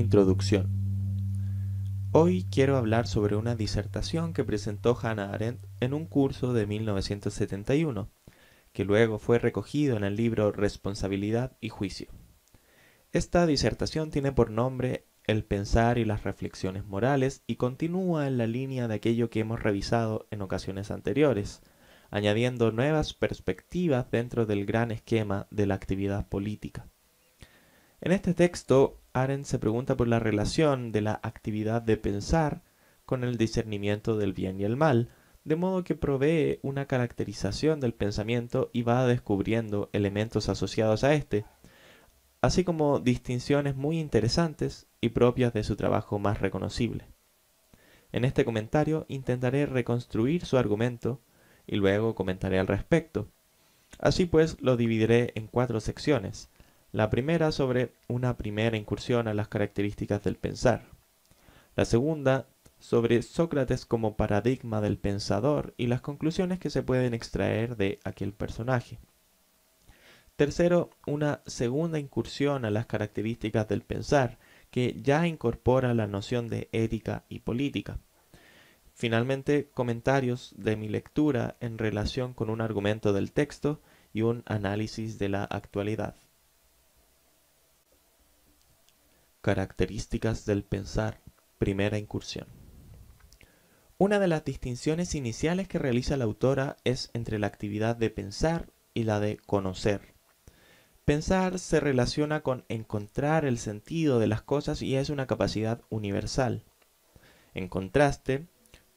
Introducción. Hoy quiero hablar sobre una disertación que presentó Hannah Arendt en un curso de 1971, que luego fue recogido en el libro Responsabilidad y Juicio. Esta disertación tiene por nombre El pensar y las reflexiones morales y continúa en la línea de aquello que hemos revisado en ocasiones anteriores, añadiendo nuevas perspectivas dentro del gran esquema de la actividad política. En este texto, Arendt se pregunta por la relación de la actividad de pensar con el discernimiento del bien y el mal, de modo que provee una caracterización del pensamiento y va descubriendo elementos asociados a este, así como distinciones muy interesantes y propias de su trabajo más reconocible. En este comentario intentaré reconstruir su argumento y luego comentaré al respecto. Así pues, lo dividiré en cuatro secciones, la primera sobre una primera incursión a las características del pensar. La segunda sobre Sócrates como paradigma del pensador y las conclusiones que se pueden extraer de aquel personaje. Tercero, una segunda incursión a las características del pensar, que ya incorpora la noción de ética y política. Finalmente, comentarios de mi lectura en relación con un argumento del texto y un análisis de la actualidad. Características del pensar, primera incursión. Una de las distinciones iniciales que realiza la autora es entre la actividad de pensar y la de conocer. Pensar se relaciona con encontrar el sentido de las cosas y es una capacidad universal. En contraste,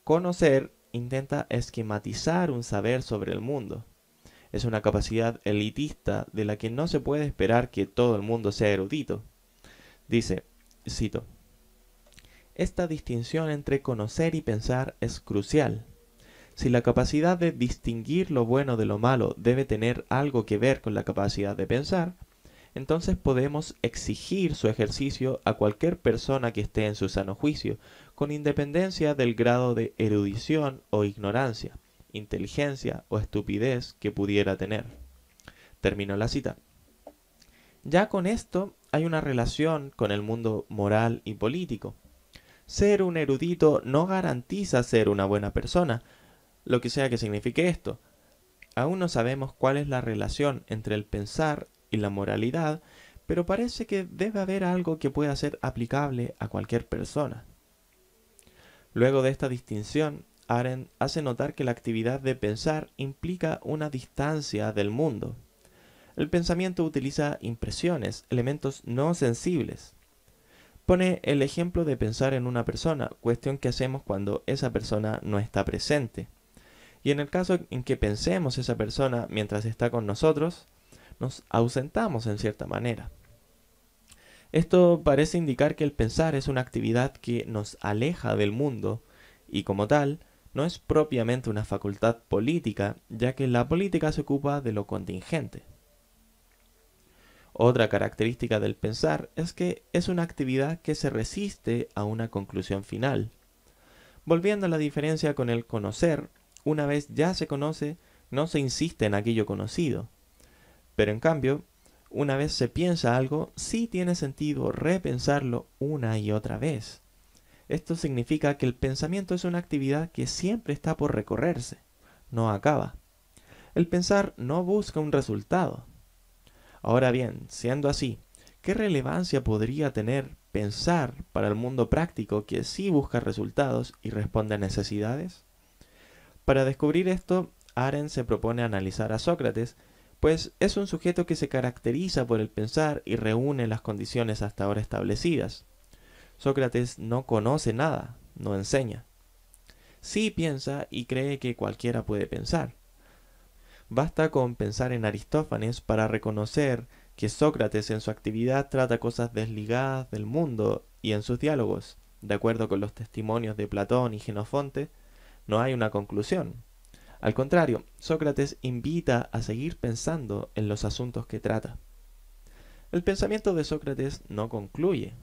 conocer intenta esquematizar un saber sobre el mundo. Es una capacidad elitista de la que no se puede esperar que todo el mundo sea erudito. Dice, cito, esta distinción entre conocer y pensar es crucial. Si la capacidad de distinguir lo bueno de lo malo debe tener algo que ver con la capacidad de pensar, entonces podemos exigir su ejercicio a cualquier persona que esté en su sano juicio, con independencia del grado de erudición o ignorancia, inteligencia o estupidez que pudiera tener. Termino la cita. Ya con esto hay una relación con el mundo moral y político. Ser un erudito no garantiza ser una buena persona, lo que sea que signifique esto. Aún no sabemos cuál es la relación entre el pensar y la moralidad, pero parece que debe haber algo que pueda ser aplicable a cualquier persona. Luego de esta distinción, Arendt hace notar que la actividad de pensar implica una distancia del mundo, el pensamiento utiliza impresiones, elementos no sensibles. Pone el ejemplo de pensar en una persona, cuestión que hacemos cuando esa persona no está presente. Y en el caso en que pensemos esa persona mientras está con nosotros, nos ausentamos en cierta manera. Esto parece indicar que el pensar es una actividad que nos aleja del mundo y como tal no es propiamente una facultad política, ya que la política se ocupa de lo contingente. Otra característica del pensar es que es una actividad que se resiste a una conclusión final. Volviendo a la diferencia con el conocer, una vez ya se conoce, no se insiste en aquello conocido. Pero en cambio, una vez se piensa algo, sí tiene sentido repensarlo una y otra vez. Esto significa que el pensamiento es una actividad que siempre está por recorrerse, no acaba. El pensar no busca un resultado, Ahora bien, siendo así, ¿qué relevancia podría tener pensar para el mundo práctico que sí busca resultados y responde a necesidades? Para descubrir esto, Aren se propone analizar a Sócrates, pues es un sujeto que se caracteriza por el pensar y reúne las condiciones hasta ahora establecidas. Sócrates no conoce nada, no enseña. Sí piensa y cree que cualquiera puede pensar. Basta con pensar en Aristófanes para reconocer que Sócrates en su actividad trata cosas desligadas del mundo y en sus diálogos, de acuerdo con los testimonios de Platón y Genofonte, no hay una conclusión. Al contrario, Sócrates invita a seguir pensando en los asuntos que trata. El pensamiento de Sócrates no concluye.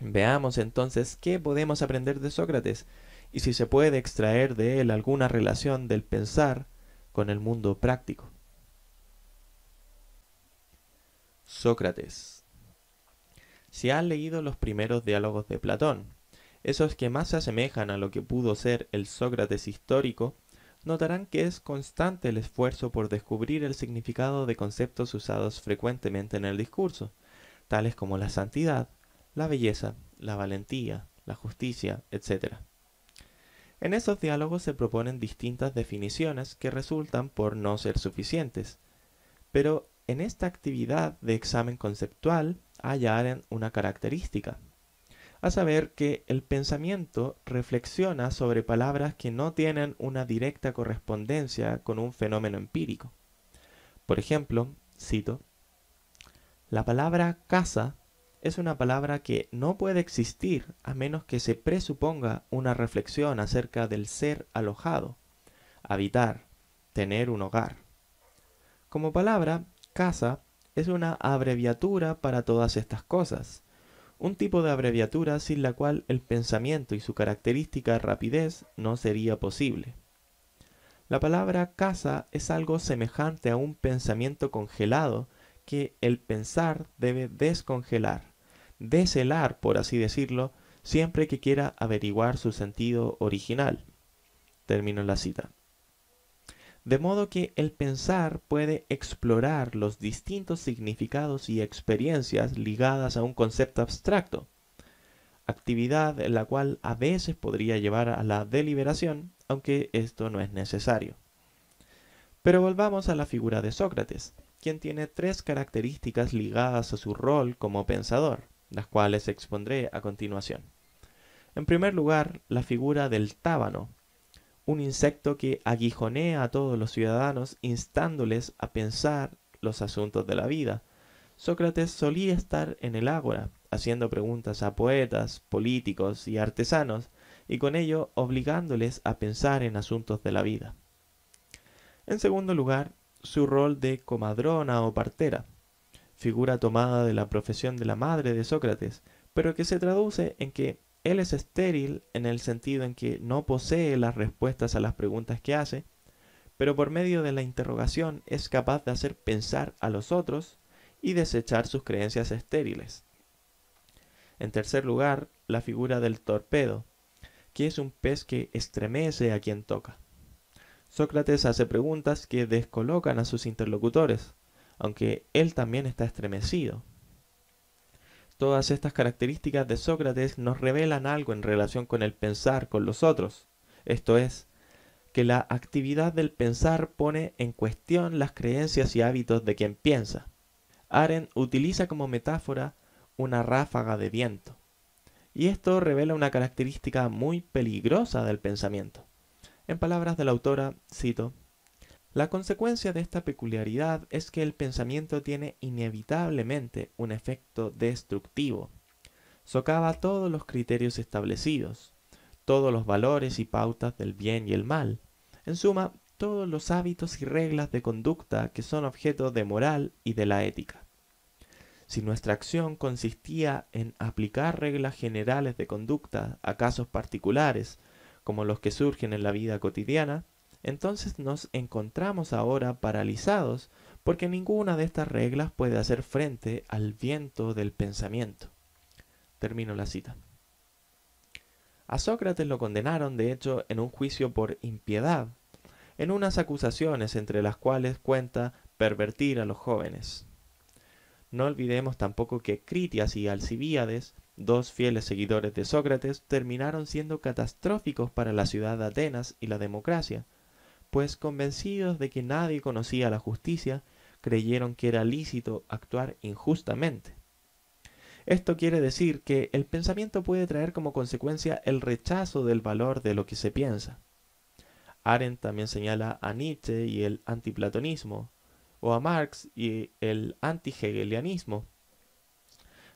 Veamos entonces qué podemos aprender de Sócrates y si se puede extraer de él alguna relación del pensar con el mundo práctico. Sócrates. Si han leído los primeros diálogos de Platón, esos que más se asemejan a lo que pudo ser el Sócrates histórico, notarán que es constante el esfuerzo por descubrir el significado de conceptos usados frecuentemente en el discurso, tales como la santidad, la belleza, la valentía, la justicia, etc. En esos diálogos se proponen distintas definiciones que resultan por no ser suficientes, pero en esta actividad de examen conceptual hallarán una característica, a saber que el pensamiento reflexiona sobre palabras que no tienen una directa correspondencia con un fenómeno empírico. Por ejemplo, cito, la palabra casa es una palabra que no puede existir a menos que se presuponga una reflexión acerca del ser alojado, habitar, tener un hogar. Como palabra, casa es una abreviatura para todas estas cosas, un tipo de abreviatura sin la cual el pensamiento y su característica rapidez no sería posible. La palabra casa es algo semejante a un pensamiento congelado que el pensar debe descongelar de por así decirlo, siempre que quiera averiguar su sentido original. Termino la cita. De modo que el pensar puede explorar los distintos significados y experiencias ligadas a un concepto abstracto, actividad en la cual a veces podría llevar a la deliberación, aunque esto no es necesario. Pero volvamos a la figura de Sócrates, quien tiene tres características ligadas a su rol como pensador las cuales expondré a continuación. En primer lugar, la figura del tábano, un insecto que aguijonea a todos los ciudadanos instándoles a pensar los asuntos de la vida. Sócrates solía estar en el ágora, haciendo preguntas a poetas, políticos y artesanos, y con ello obligándoles a pensar en asuntos de la vida. En segundo lugar, su rol de comadrona o partera, figura tomada de la profesión de la madre de Sócrates, pero que se traduce en que él es estéril en el sentido en que no posee las respuestas a las preguntas que hace, pero por medio de la interrogación es capaz de hacer pensar a los otros y desechar sus creencias estériles. En tercer lugar, la figura del torpedo, que es un pez que estremece a quien toca. Sócrates hace preguntas que descolocan a sus interlocutores, aunque él también está estremecido. Todas estas características de Sócrates nos revelan algo en relación con el pensar con los otros, esto es, que la actividad del pensar pone en cuestión las creencias y hábitos de quien piensa. Aren utiliza como metáfora una ráfaga de viento. Y esto revela una característica muy peligrosa del pensamiento. En palabras de la autora, cito, la consecuencia de esta peculiaridad es que el pensamiento tiene inevitablemente un efecto destructivo. Socava todos los criterios establecidos, todos los valores y pautas del bien y el mal, en suma, todos los hábitos y reglas de conducta que son objeto de moral y de la ética. Si nuestra acción consistía en aplicar reglas generales de conducta a casos particulares, como los que surgen en la vida cotidiana, entonces nos encontramos ahora paralizados porque ninguna de estas reglas puede hacer frente al viento del pensamiento. Termino la cita. A Sócrates lo condenaron, de hecho, en un juicio por impiedad, en unas acusaciones entre las cuales cuenta pervertir a los jóvenes. No olvidemos tampoco que Critias y Alcibíades, dos fieles seguidores de Sócrates, terminaron siendo catastróficos para la ciudad de Atenas y la democracia, pues convencidos de que nadie conocía la justicia, creyeron que era lícito actuar injustamente. Esto quiere decir que el pensamiento puede traer como consecuencia el rechazo del valor de lo que se piensa. Arendt también señala a Nietzsche y el antiplatonismo, o a Marx y el anti-hegelianismo.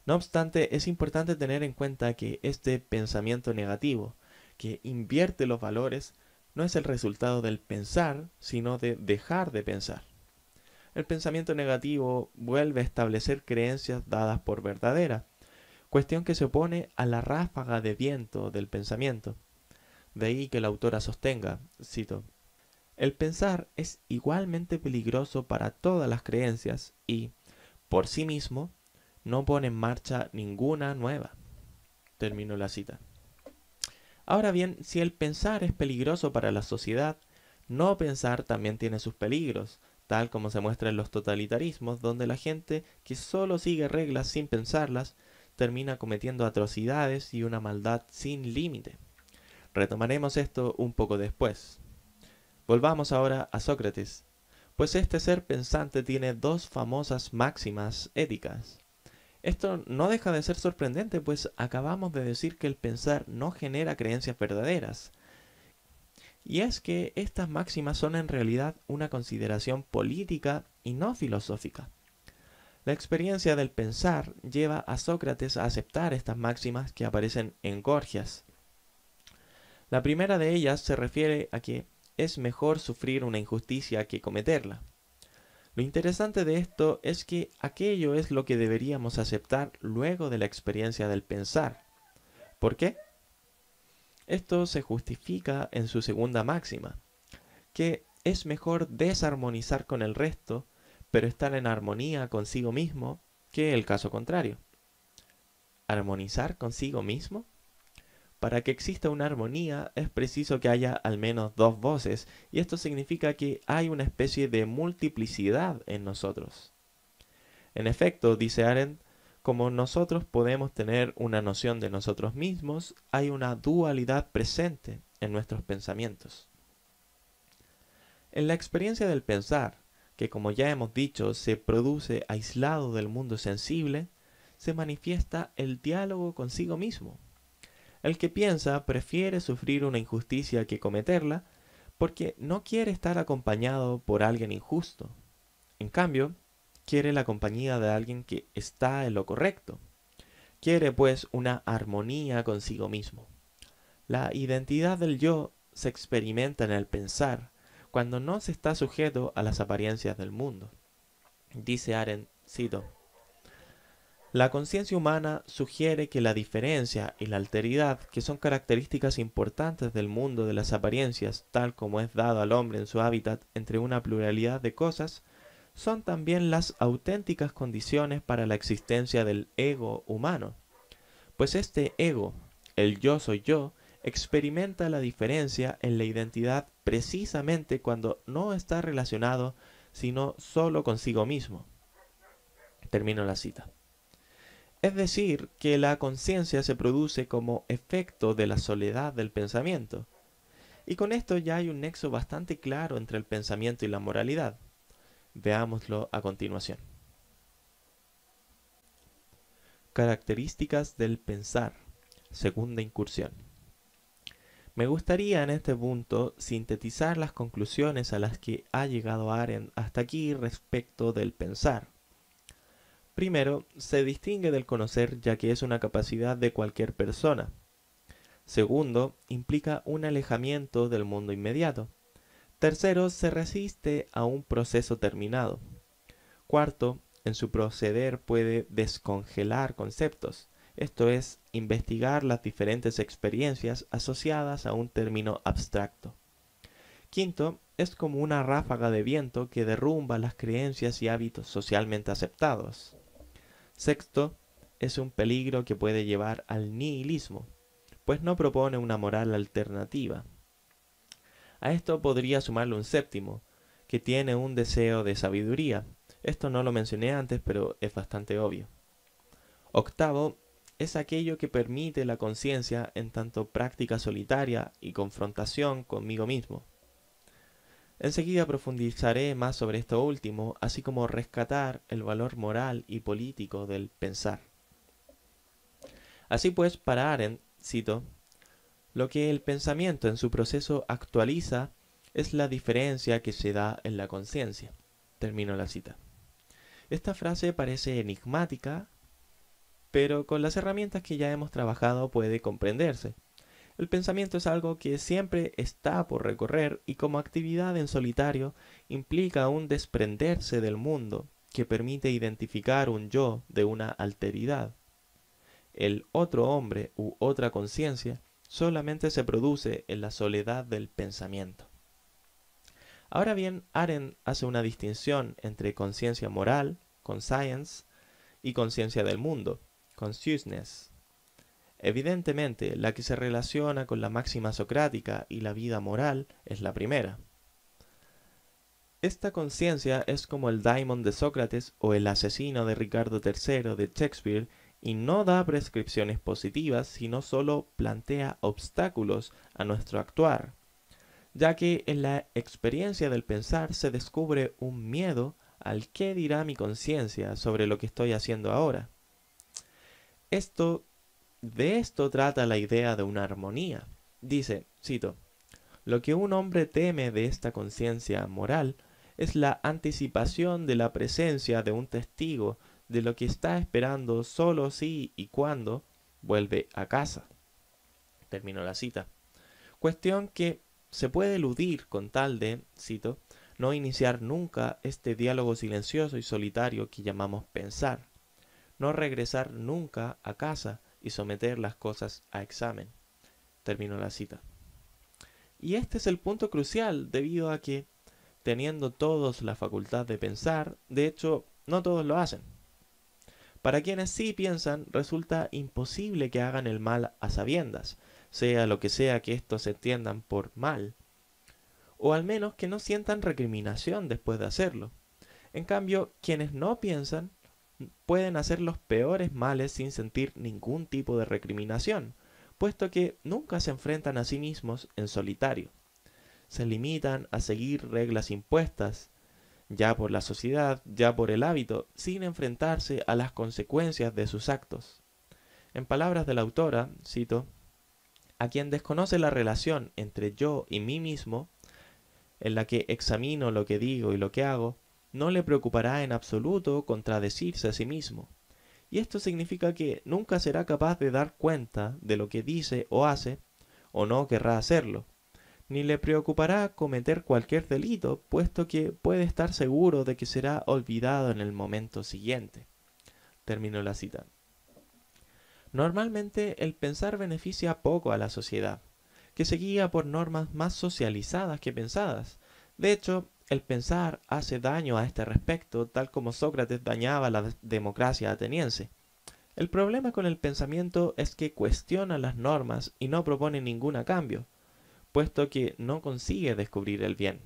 No obstante, es importante tener en cuenta que este pensamiento negativo, que invierte los valores, no es el resultado del pensar, sino de dejar de pensar. El pensamiento negativo vuelve a establecer creencias dadas por verdadera, cuestión que se opone a la ráfaga de viento del pensamiento. De ahí que la autora sostenga, cito, El pensar es igualmente peligroso para todas las creencias y, por sí mismo, no pone en marcha ninguna nueva. Termino la cita. Ahora bien, si el pensar es peligroso para la sociedad, no pensar también tiene sus peligros, tal como se muestra en los totalitarismos, donde la gente que solo sigue reglas sin pensarlas, termina cometiendo atrocidades y una maldad sin límite. Retomaremos esto un poco después. Volvamos ahora a Sócrates, pues este ser pensante tiene dos famosas máximas éticas. Esto no deja de ser sorprendente, pues acabamos de decir que el pensar no genera creencias verdaderas. Y es que estas máximas son en realidad una consideración política y no filosófica. La experiencia del pensar lleva a Sócrates a aceptar estas máximas que aparecen en Gorgias. La primera de ellas se refiere a que es mejor sufrir una injusticia que cometerla. Lo interesante de esto es que aquello es lo que deberíamos aceptar luego de la experiencia del pensar. ¿Por qué? Esto se justifica en su segunda máxima, que es mejor desarmonizar con el resto, pero estar en armonía consigo mismo, que el caso contrario. ¿Armonizar consigo mismo? Para que exista una armonía es preciso que haya al menos dos voces, y esto significa que hay una especie de multiplicidad en nosotros. En efecto, dice Arendt, como nosotros podemos tener una noción de nosotros mismos, hay una dualidad presente en nuestros pensamientos. En la experiencia del pensar, que como ya hemos dicho se produce aislado del mundo sensible, se manifiesta el diálogo consigo mismo. El que piensa prefiere sufrir una injusticia que cometerla porque no quiere estar acompañado por alguien injusto. En cambio, quiere la compañía de alguien que está en lo correcto. Quiere pues una armonía consigo mismo. La identidad del yo se experimenta en el pensar, cuando no se está sujeto a las apariencias del mundo. Dice Arendt, cito, la conciencia humana sugiere que la diferencia y la alteridad, que son características importantes del mundo de las apariencias, tal como es dado al hombre en su hábitat entre una pluralidad de cosas, son también las auténticas condiciones para la existencia del ego humano. Pues este ego, el yo soy yo, experimenta la diferencia en la identidad precisamente cuando no está relacionado sino solo consigo mismo. Termino la cita. Es decir, que la conciencia se produce como efecto de la soledad del pensamiento. Y con esto ya hay un nexo bastante claro entre el pensamiento y la moralidad. Veámoslo a continuación. Características del pensar. Segunda incursión. Me gustaría en este punto sintetizar las conclusiones a las que ha llegado Arendt hasta aquí respecto del pensar Primero, se distingue del conocer ya que es una capacidad de cualquier persona. Segundo, implica un alejamiento del mundo inmediato. Tercero, se resiste a un proceso terminado. Cuarto, en su proceder puede descongelar conceptos, esto es, investigar las diferentes experiencias asociadas a un término abstracto. Quinto, es como una ráfaga de viento que derrumba las creencias y hábitos socialmente aceptados. Sexto, es un peligro que puede llevar al nihilismo, pues no propone una moral alternativa. A esto podría sumarle un séptimo, que tiene un deseo de sabiduría. Esto no lo mencioné antes, pero es bastante obvio. Octavo, es aquello que permite la conciencia en tanto práctica solitaria y confrontación conmigo mismo. Enseguida profundizaré más sobre esto último, así como rescatar el valor moral y político del pensar. Así pues, para Arendt, cito, lo que el pensamiento en su proceso actualiza es la diferencia que se da en la conciencia. Termino la cita. Esta frase parece enigmática, pero con las herramientas que ya hemos trabajado puede comprenderse. El pensamiento es algo que siempre está por recorrer y como actividad en solitario implica un desprenderse del mundo que permite identificar un yo de una alteridad. El otro hombre u otra conciencia solamente se produce en la soledad del pensamiento. Ahora bien, Aren hace una distinción entre conciencia moral, conscience, y conciencia del mundo, consciousness. Evidentemente, la que se relaciona con la máxima socrática y la vida moral es la primera. Esta conciencia es como el daimon de Sócrates o el asesino de Ricardo III de Shakespeare y no da prescripciones positivas, sino solo plantea obstáculos a nuestro actuar, ya que en la experiencia del pensar se descubre un miedo al qué dirá mi conciencia sobre lo que estoy haciendo ahora. Esto de esto trata la idea de una armonía. Dice, cito, lo que un hombre teme de esta conciencia moral es la anticipación de la presencia de un testigo de lo que está esperando solo si y cuando vuelve a casa. Termino la cita. Cuestión que se puede eludir con tal de, cito, no iniciar nunca este diálogo silencioso y solitario que llamamos pensar, no regresar nunca a casa, y someter las cosas a examen. Terminó la cita. Y este es el punto crucial debido a que, teniendo todos la facultad de pensar, de hecho, no todos lo hacen. Para quienes sí piensan, resulta imposible que hagan el mal a sabiendas, sea lo que sea que estos entiendan por mal, o al menos que no sientan recriminación después de hacerlo. En cambio, quienes no piensan, pueden hacer los peores males sin sentir ningún tipo de recriminación, puesto que nunca se enfrentan a sí mismos en solitario. Se limitan a seguir reglas impuestas, ya por la sociedad, ya por el hábito, sin enfrentarse a las consecuencias de sus actos. En palabras de la autora, cito, a quien desconoce la relación entre yo y mí mismo, en la que examino lo que digo y lo que hago, no le preocupará en absoluto contradecirse a sí mismo. Y esto significa que nunca será capaz de dar cuenta de lo que dice o hace, o no querrá hacerlo, ni le preocupará cometer cualquier delito, puesto que puede estar seguro de que será olvidado en el momento siguiente. Terminó la cita. Normalmente el pensar beneficia poco a la sociedad, que se guía por normas más socializadas que pensadas. De hecho, el pensar hace daño a este respecto, tal como Sócrates dañaba la democracia ateniense. El problema con el pensamiento es que cuestiona las normas y no propone ningún cambio, puesto que no consigue descubrir el bien.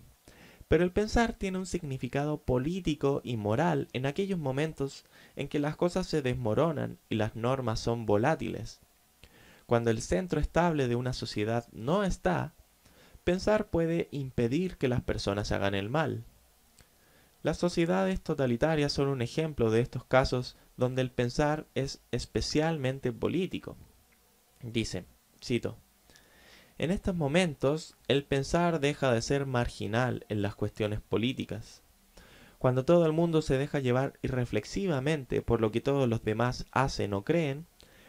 Pero el pensar tiene un significado político y moral en aquellos momentos en que las cosas se desmoronan y las normas son volátiles. Cuando el centro estable de una sociedad no está, Pensar puede impedir que las personas hagan el mal. Las sociedades totalitarias son un ejemplo de estos casos donde el pensar es especialmente político. Dice, cito, en estos momentos el pensar deja de ser marginal en las cuestiones políticas. Cuando todo el mundo se deja llevar irreflexivamente por lo que todos los demás hacen o creen,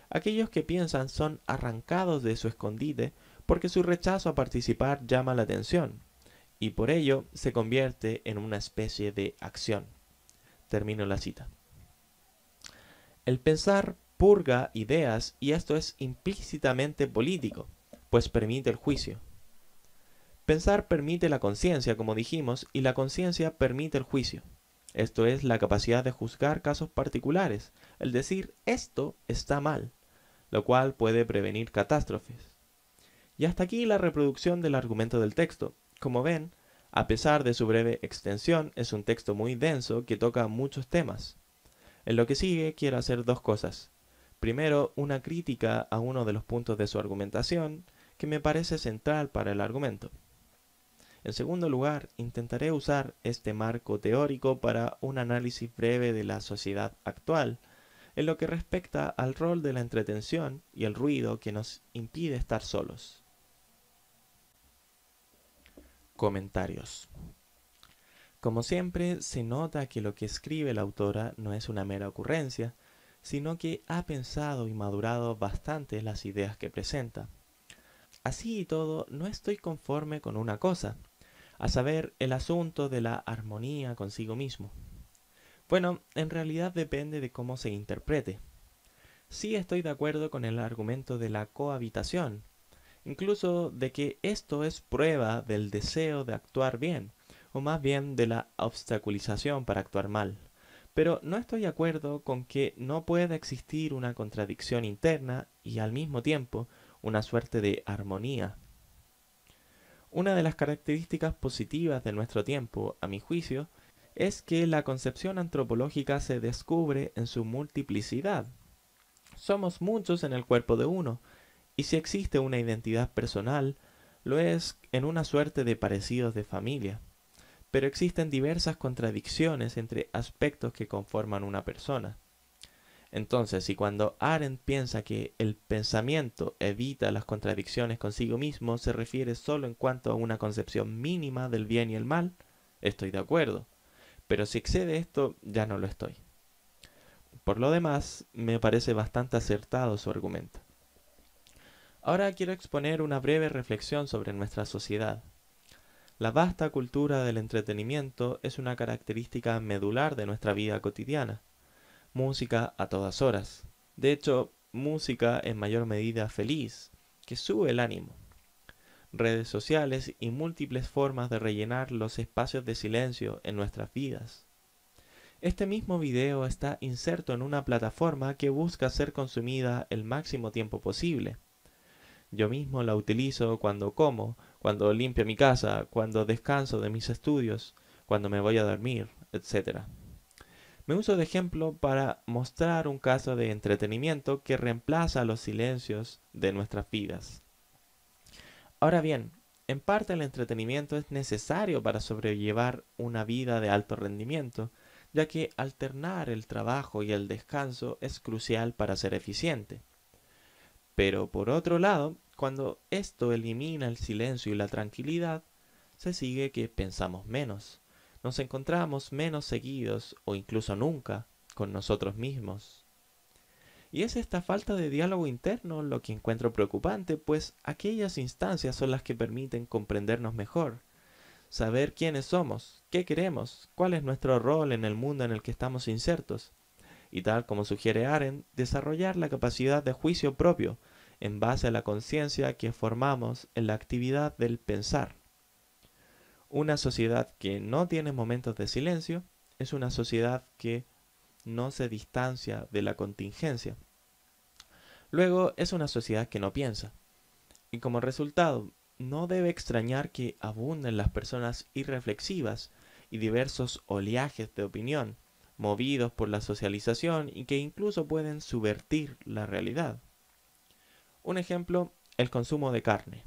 aquellos que piensan son arrancados de su escondite porque su rechazo a participar llama la atención y por ello se convierte en una especie de acción. Termino la cita. El pensar purga ideas y esto es implícitamente político, pues permite el juicio. Pensar permite la conciencia, como dijimos, y la conciencia permite el juicio. Esto es la capacidad de juzgar casos particulares, el decir esto está mal, lo cual puede prevenir catástrofes. Y hasta aquí la reproducción del argumento del texto. Como ven, a pesar de su breve extensión, es un texto muy denso que toca muchos temas. En lo que sigue quiero hacer dos cosas. Primero, una crítica a uno de los puntos de su argumentación que me parece central para el argumento. En segundo lugar, intentaré usar este marco teórico para un análisis breve de la sociedad actual, en lo que respecta al rol de la entretención y el ruido que nos impide estar solos. Comentarios. Como siempre, se nota que lo que escribe la autora no es una mera ocurrencia, sino que ha pensado y madurado bastante las ideas que presenta. Así y todo, no estoy conforme con una cosa, a saber, el asunto de la armonía consigo mismo. Bueno, en realidad depende de cómo se interprete. Sí estoy de acuerdo con el argumento de la cohabitación, incluso de que esto es prueba del deseo de actuar bien, o más bien de la obstaculización para actuar mal. Pero no estoy de acuerdo con que no pueda existir una contradicción interna y al mismo tiempo una suerte de armonía. Una de las características positivas de nuestro tiempo, a mi juicio, es que la concepción antropológica se descubre en su multiplicidad. Somos muchos en el cuerpo de uno, y si existe una identidad personal, lo es en una suerte de parecidos de familia. Pero existen diversas contradicciones entre aspectos que conforman una persona. Entonces, si cuando Arendt piensa que el pensamiento evita las contradicciones consigo mismo, se refiere solo en cuanto a una concepción mínima del bien y el mal, estoy de acuerdo. Pero si excede esto, ya no lo estoy. Por lo demás, me parece bastante acertado su argumento. Ahora quiero exponer una breve reflexión sobre nuestra sociedad. La vasta cultura del entretenimiento es una característica medular de nuestra vida cotidiana. Música a todas horas. De hecho, música en mayor medida feliz, que sube el ánimo. Redes sociales y múltiples formas de rellenar los espacios de silencio en nuestras vidas. Este mismo video está inserto en una plataforma que busca ser consumida el máximo tiempo posible yo mismo la utilizo cuando como, cuando limpio mi casa, cuando descanso de mis estudios, cuando me voy a dormir, etc. Me uso de ejemplo para mostrar un caso de entretenimiento que reemplaza los silencios de nuestras vidas. Ahora bien, en parte el entretenimiento es necesario para sobrellevar una vida de alto rendimiento, ya que alternar el trabajo y el descanso es crucial para ser eficiente. Pero por otro lado, cuando esto elimina el silencio y la tranquilidad, se sigue que pensamos menos, nos encontramos menos seguidos o incluso nunca con nosotros mismos. Y es esta falta de diálogo interno lo que encuentro preocupante, pues aquellas instancias son las que permiten comprendernos mejor, saber quiénes somos, qué queremos, cuál es nuestro rol en el mundo en el que estamos insertos, y tal como sugiere Aren, desarrollar la capacidad de juicio propio en base a la conciencia que formamos en la actividad del pensar. Una sociedad que no tiene momentos de silencio es una sociedad que no se distancia de la contingencia. Luego es una sociedad que no piensa. Y como resultado, no debe extrañar que abunden las personas irreflexivas y diversos oleajes de opinión movidos por la socialización y que incluso pueden subvertir la realidad. Un ejemplo, el consumo de carne.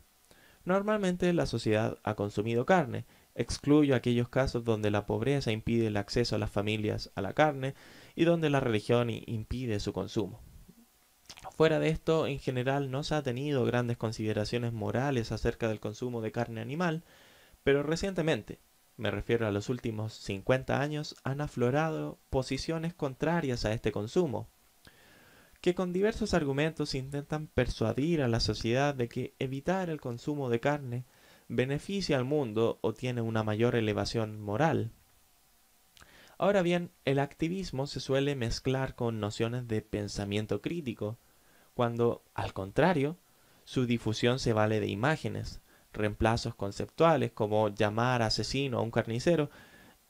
Normalmente la sociedad ha consumido carne, excluyo aquellos casos donde la pobreza impide el acceso a las familias a la carne y donde la religión impide su consumo. Fuera de esto, en general no se ha tenido grandes consideraciones morales acerca del consumo de carne animal, pero recientemente, me refiero a los últimos 50 años, han aflorado posiciones contrarias a este consumo, que con diversos argumentos intentan persuadir a la sociedad de que evitar el consumo de carne beneficia al mundo o tiene una mayor elevación moral. Ahora bien, el activismo se suele mezclar con nociones de pensamiento crítico, cuando, al contrario, su difusión se vale de imágenes, reemplazos conceptuales como llamar asesino a un carnicero,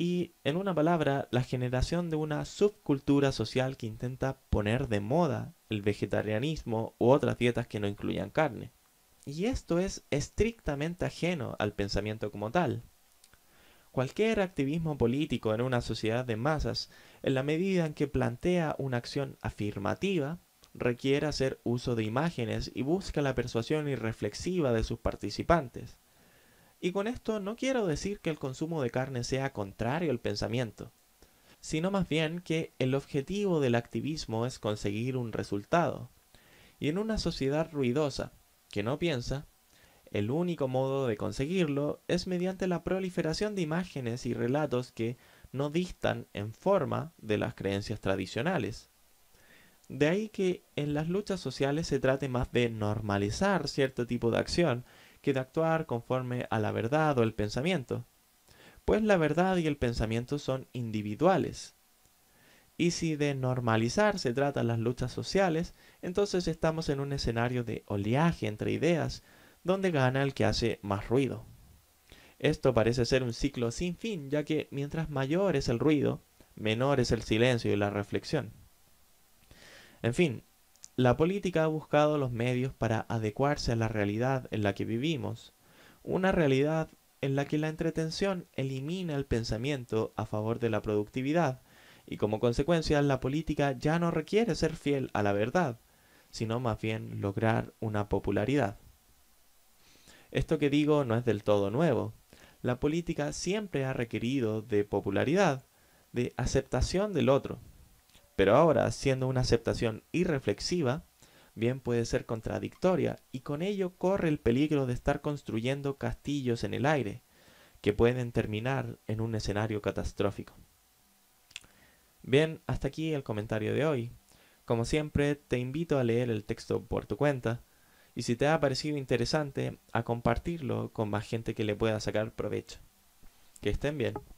y, en una palabra, la generación de una subcultura social que intenta poner de moda el vegetarianismo u otras dietas que no incluyan carne. Y esto es estrictamente ajeno al pensamiento como tal. Cualquier activismo político en una sociedad de masas, en la medida en que plantea una acción afirmativa, requiere hacer uso de imágenes y busca la persuasión irreflexiva de sus participantes. Y con esto no quiero decir que el consumo de carne sea contrario al pensamiento, sino más bien que el objetivo del activismo es conseguir un resultado. Y en una sociedad ruidosa, que no piensa, el único modo de conseguirlo es mediante la proliferación de imágenes y relatos que no distan en forma de las creencias tradicionales. De ahí que en las luchas sociales se trate más de normalizar cierto tipo de acción que de actuar conforme a la verdad o el pensamiento, pues la verdad y el pensamiento son individuales. Y si de normalizar se trata las luchas sociales, entonces estamos en un escenario de oleaje entre ideas, donde gana el que hace más ruido. Esto parece ser un ciclo sin fin, ya que mientras mayor es el ruido, menor es el silencio y la reflexión. En fin, la política ha buscado los medios para adecuarse a la realidad en la que vivimos, una realidad en la que la entretención elimina el pensamiento a favor de la productividad, y como consecuencia la política ya no requiere ser fiel a la verdad, sino más bien lograr una popularidad. Esto que digo no es del todo nuevo. La política siempre ha requerido de popularidad, de aceptación del otro, pero ahora, siendo una aceptación irreflexiva, bien puede ser contradictoria y con ello corre el peligro de estar construyendo castillos en el aire que pueden terminar en un escenario catastrófico. Bien, hasta aquí el comentario de hoy. Como siempre, te invito a leer el texto por tu cuenta y si te ha parecido interesante, a compartirlo con más gente que le pueda sacar provecho. Que estén bien.